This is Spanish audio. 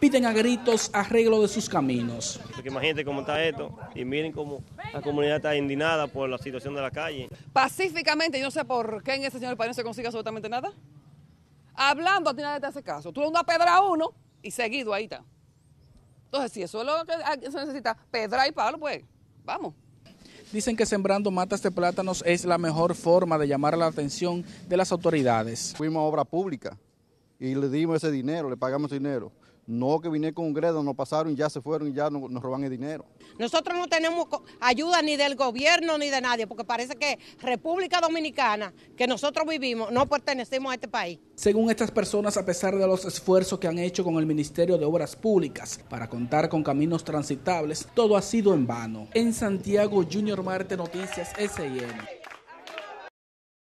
piden a gritos arreglo de sus caminos. Porque imagínate cómo está esto y miren cómo la comunidad está indignada por la situación de la calle. Pacíficamente, yo no sé por qué en ese señor país no se consigue absolutamente nada. Hablando, a ti nadie te hace caso. Tú una pedra a uno y seguido ahí está. Entonces, si eso es lo que se necesita, pedra y palo, pues vamos. Dicen que sembrando matas de plátanos es la mejor forma de llamar la atención de las autoridades. Fuimos a obra pública, y le dimos ese dinero, le pagamos ese dinero. No, que vine con un gredo, nos pasaron ya se fueron y ya nos, roban el dinero. Nosotros no tenemos ayuda ni del gobierno ni de nadie, porque parece que República Dominicana, que nosotros vivimos, no pertenecemos a este país. Según estas personas, a pesar de los esfuerzos que han hecho con el Ministerio de Obras Públicas para contar con caminos transitables, todo ha sido en vano. En Santiago, Junior Marte, Noticias SIN.